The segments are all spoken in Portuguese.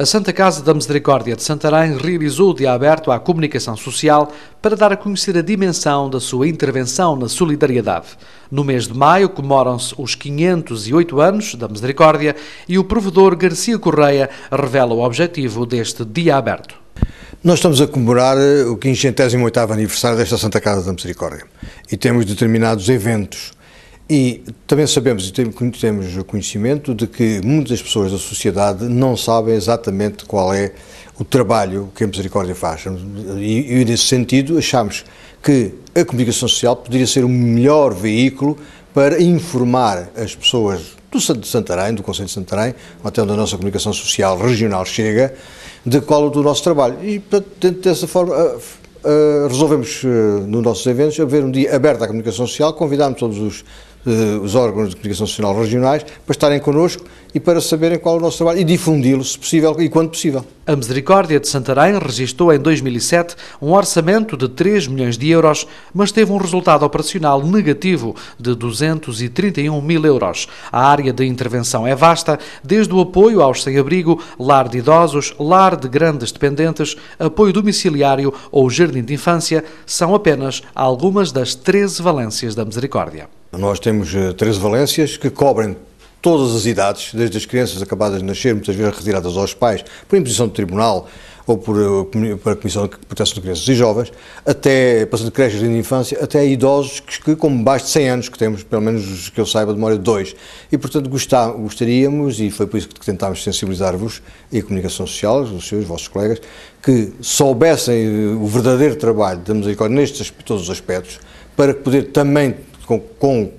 A Santa Casa da Misericórdia de Santarém realizou o dia aberto à comunicação social para dar a conhecer a dimensão da sua intervenção na solidariedade. No mês de maio comemoram-se os 508 anos da Misericórdia e o provedor Garcia Correia revela o objetivo deste dia aberto. Nós estamos a comemorar eh, o 508º aniversário desta Santa Casa da Misericórdia e temos determinados eventos e também sabemos e temos conhecimento de que muitas pessoas da sociedade não sabem exatamente qual é o trabalho que a Misericórdia faz. E, e nesse sentido, achamos que a comunicação social poderia ser o melhor veículo para informar as pessoas do Santarém, do Conselho de Santarém, até onde a nossa comunicação social regional chega, de qual é o nosso trabalho. E, portanto, dessa forma, ah, ah, resolvemos, ah, nos nossos eventos, haver um dia aberto à comunicação social, convidarmos todos os eh, os órgãos de comunicação social regionais, para estarem connosco e para saberem qual é o nosso trabalho e difundi-lo, se possível e quando possível. A Misericórdia de Santarém registrou em 2007 um orçamento de 3 milhões de euros, mas teve um resultado operacional negativo de 231 mil euros. A área de intervenção é vasta, desde o apoio aos sem-abrigo, lar de idosos, lar de grandes dependentes, apoio domiciliário ou jardim de infância, são apenas algumas das 13 valências da Misericórdia. Nós temos 13 eh, valências que cobrem todas as idades, desde as crianças acabadas de nascer, muitas vezes retiradas aos pais, por imposição do tribunal ou por, eh, por a Comissão de Proteção de Crianças e Jovens, até, passando de creches de infância, até idosos que, que com mais de 100 anos, que temos, pelo menos que eu saiba, demora dois. E, portanto, gostaríamos, e foi por isso que tentámos sensibilizar-vos e a comunicação social, os seus, os vossos colegas, que soubessem eh, o verdadeiro trabalho da Misericórdia nestes todos os aspectos, para poder também com, com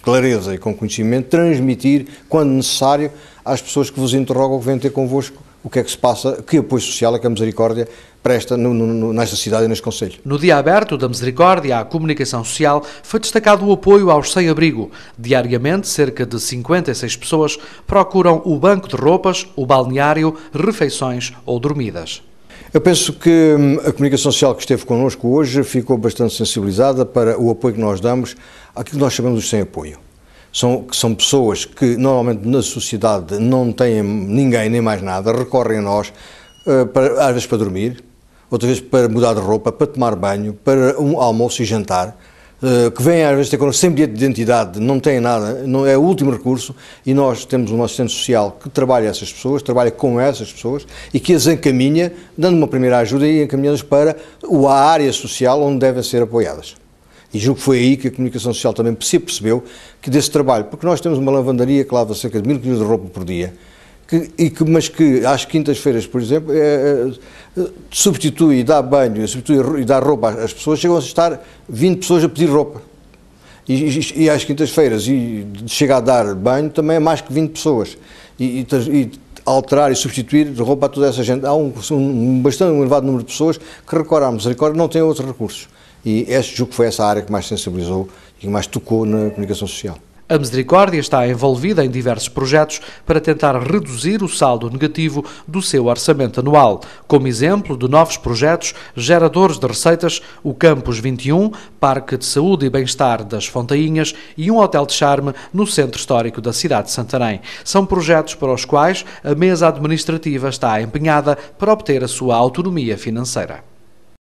clareza e com conhecimento, transmitir, quando necessário, às pessoas que vos interrogam, que vêm ter convosco o que é que se passa, que apoio social é que a Misericórdia presta no, no, nesta cidade e neste Conselho. No dia aberto da Misericórdia à comunicação social, foi destacado o apoio aos sem-abrigo. Diariamente, cerca de 56 pessoas procuram o banco de roupas, o balneário, refeições ou dormidas. Eu penso que hum, a comunicação social que esteve connosco hoje ficou bastante sensibilizada para o apoio que nós damos àquilo que nós chamamos de sem apoio. São, que são pessoas que normalmente na sociedade não têm ninguém nem mais nada, recorrem a nós, uh, para, às vezes para dormir, outras vezes para mudar de roupa, para tomar banho, para um almoço e jantar. Eh, que vêm às vezes ter connosco sem bilhete de identidade, não têm nada, não é o último recurso, e nós temos um assistente social que trabalha essas pessoas, trabalha com essas pessoas e que as encaminha, dando uma primeira ajuda e encaminhando-as para a área social onde devem ser apoiadas. E julgo que foi aí que a comunicação social também se percebeu que desse trabalho, porque nós temos uma lavandaria que lava cerca de mil quilos de roupa por dia, que, e que, mas que às quintas-feiras, por exemplo, é, é substitui e dá banho, substitui e dá roupa às pessoas, chegam a estar 20 pessoas a pedir roupa. E, e, e às quintas-feiras, e chega a dar banho também é mais que 20 pessoas. E, e alterar e substituir roupa a toda essa gente. Há um, um bastante elevado número de pessoas que recorrem à misericórdia, não têm outros recursos. E este julgo que foi essa área que mais sensibilizou e que mais tocou na comunicação social. A Misericórdia está envolvida em diversos projetos para tentar reduzir o saldo negativo do seu orçamento anual. Como exemplo de novos projetos geradores de receitas, o Campus 21, Parque de Saúde e Bem-Estar das Fontainhas e um hotel de charme no centro histórico da cidade de Santarém. São projetos para os quais a mesa administrativa está empenhada para obter a sua autonomia financeira.